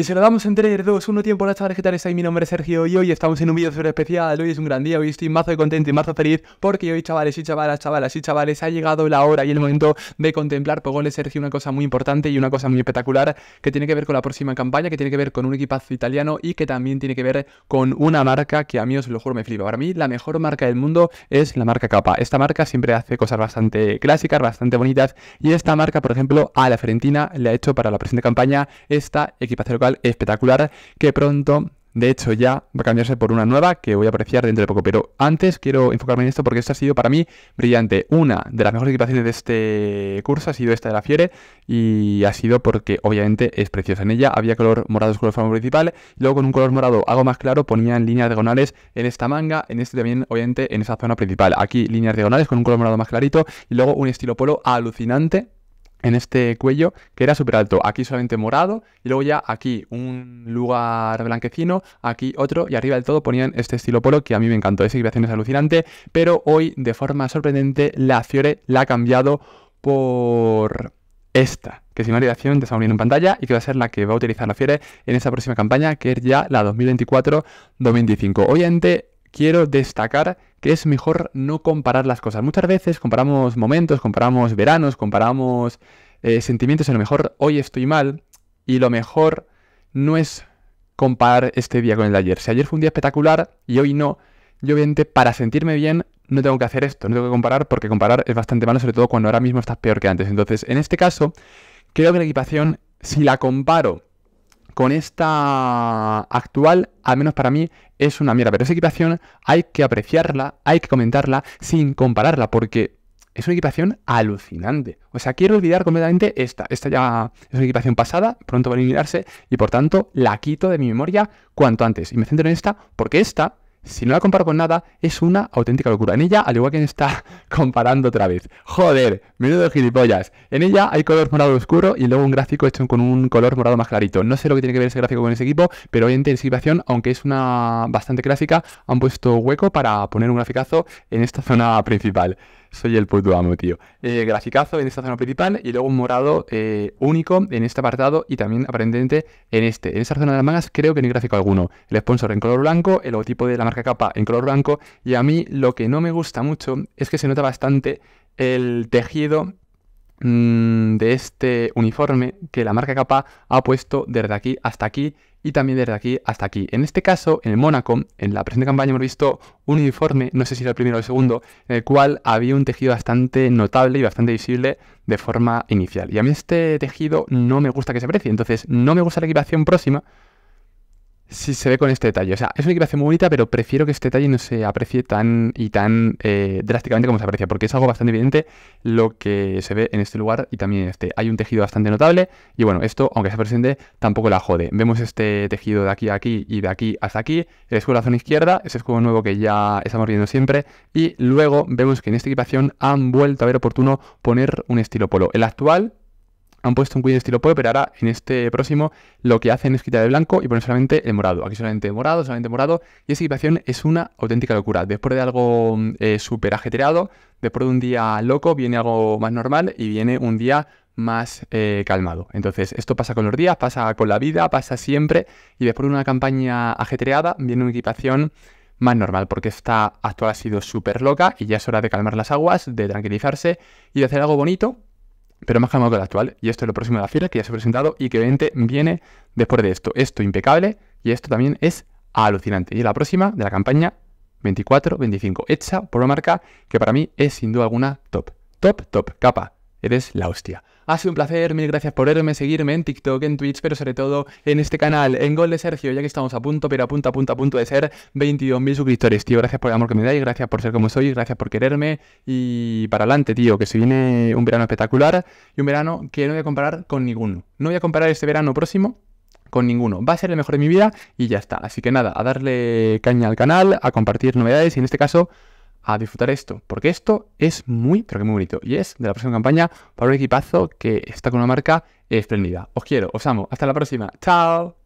Y se lo damos en 3, 2, 1, tiempo. Hola chavales, ¿qué tal estáis? Mi nombre es Sergio y hoy estamos en un vídeo súper especial. Hoy es un gran día, hoy estoy mazo de contento y mazo feliz porque hoy chavales y chavalas, chavalas y chavales ha llegado la hora y el momento de contemplar por Sergio una cosa muy importante y una cosa muy espectacular que tiene que ver con la próxima campaña, que tiene que ver con un equipazo italiano y que también tiene que ver con una marca que a mí os lo juro me flipa. Para mí la mejor marca del mundo es la marca Capa. Esta marca siempre hace cosas bastante clásicas, bastante bonitas y esta marca, por ejemplo, a la Ferentina le ha hecho para la presente campaña esta equipazo local espectacular que pronto de hecho, ya va a cambiarse por una nueva que voy a apreciar dentro de poco. Pero antes quiero enfocarme en esto porque esta ha sido para mí brillante. Una de las mejores equipaciones de este curso ha sido esta de la Fiere. Y ha sido porque obviamente es preciosa. En ella había color morado color forma principal. luego con un color morado algo más claro ponían líneas diagonales en esta manga. En este también, obviamente, en esa zona principal. Aquí líneas diagonales con un color morado más clarito. Y luego un estilo polo alucinante en este cuello que era súper alto. Aquí solamente morado y luego ya aquí un lugar blanquecino, aquí otro y arriba del todo ponían este estilo polo que a mí me encantó. Esa vibración es alucinante, pero hoy de forma sorprendente la Fiore la ha cambiado por esta, que sin más dilación te está en pantalla y que va a ser la que va a utilizar la Fiore en esta próxima campaña que es ya la 2024-2025. Obviamente quiero destacar que es mejor no comparar las cosas. Muchas veces comparamos momentos, comparamos veranos, comparamos eh, sentimientos. A lo mejor hoy estoy mal y lo mejor no es comparar este día con el de ayer. Si ayer fue un día espectacular y hoy no, yo obviamente para sentirme bien no tengo que hacer esto, no tengo que comparar porque comparar es bastante malo, sobre todo cuando ahora mismo estás peor que antes. Entonces, en este caso, creo que la equipación, si la comparo con esta actual, al menos para mí, es una mierda. Pero esa equipación hay que apreciarla, hay que comentarla sin compararla, porque es una equipación alucinante. O sea, quiero olvidar completamente esta. Esta ya es una equipación pasada, pronto va a eliminarse, y por tanto la quito de mi memoria cuanto antes. Y me centro en esta, porque esta si no la comparo con nada, es una auténtica locura. En ella, al igual que en está comparando otra vez. Joder, menudo gilipollas. En ella hay color morado oscuro y luego un gráfico hecho con un color morado más clarito. No sé lo que tiene que ver ese gráfico con ese equipo, pero obviamente en situación, aunque es una bastante clásica, han puesto hueco para poner un graficazo en esta zona principal soy el puto amo, tío. Eh, graficazo en esta zona principal y luego un morado eh, único en este apartado y también aparentemente en este. En esta zona de las mangas creo que no hay gráfico alguno. El sponsor en color blanco, el logotipo de la marca capa en color blanco y a mí lo que no me gusta mucho es que se nota bastante el tejido mm, de este uniforme que la marca capa ha puesto desde aquí hasta aquí y también desde aquí hasta aquí. En este caso, en el Mónaco, en la presente campaña hemos visto un uniforme, no sé si era el primero o el segundo, en el cual había un tejido bastante notable y bastante visible de forma inicial. Y a mí este tejido no me gusta que se aprecie, entonces no me gusta la equipación próxima, si se ve con este detalle. O sea, es una equipación muy bonita, pero prefiero que este detalle no se aprecie tan y tan eh, drásticamente como se aprecia, porque es algo bastante evidente lo que se ve en este lugar y también en este. Hay un tejido bastante notable y bueno, esto, aunque se presente, tampoco la jode. Vemos este tejido de aquí a aquí y de aquí hasta aquí. El escudo de la zona izquierda, ese escudo nuevo que ya estamos viendo siempre. Y luego vemos que en esta equipación han vuelto a ver oportuno poner un estilo polo. El actual han puesto un cuello de estilo puede pero ahora en este próximo lo que hacen es quitar el blanco y poner solamente el morado. Aquí solamente morado, solamente morado. Y esa equipación es una auténtica locura. Después de algo eh, súper ajetreado, después de un día loco, viene algo más normal y viene un día más eh, calmado. Entonces, esto pasa con los días, pasa con la vida, pasa siempre. Y después de una campaña ajetreada, viene una equipación más normal, porque esta actual ha sido súper loca y ya es hora de calmar las aguas, de tranquilizarse y de hacer algo bonito, pero más calmado que el actual. Y esto es lo próximo de la fila, que ya se ha presentado y que obviamente viene después de esto. Esto impecable y esto también es alucinante. Y es la próxima de la campaña 24-25, hecha por una marca que para mí es sin duda alguna top. Top, top, capa. Eres la hostia. Ha sido un placer, mil gracias por verme, seguirme en TikTok, en Twitch, pero sobre todo en este canal, en Gol de Sergio, ya que estamos a punto, pero a punto, a punto, a punto de ser 22.000 suscriptores, tío. Gracias por el amor que me dais, gracias por ser como soy, gracias por quererme y para adelante, tío, que se viene un verano espectacular y un verano que no voy a comparar con ninguno. No voy a comparar este verano próximo con ninguno. Va a ser el mejor de mi vida y ya está. Así que nada, a darle caña al canal, a compartir novedades y en este caso a disfrutar esto, porque esto es muy, pero que muy bonito. Y es de la próxima campaña para un equipazo que está con una marca espléndida. Os quiero, os amo. Hasta la próxima. Chao.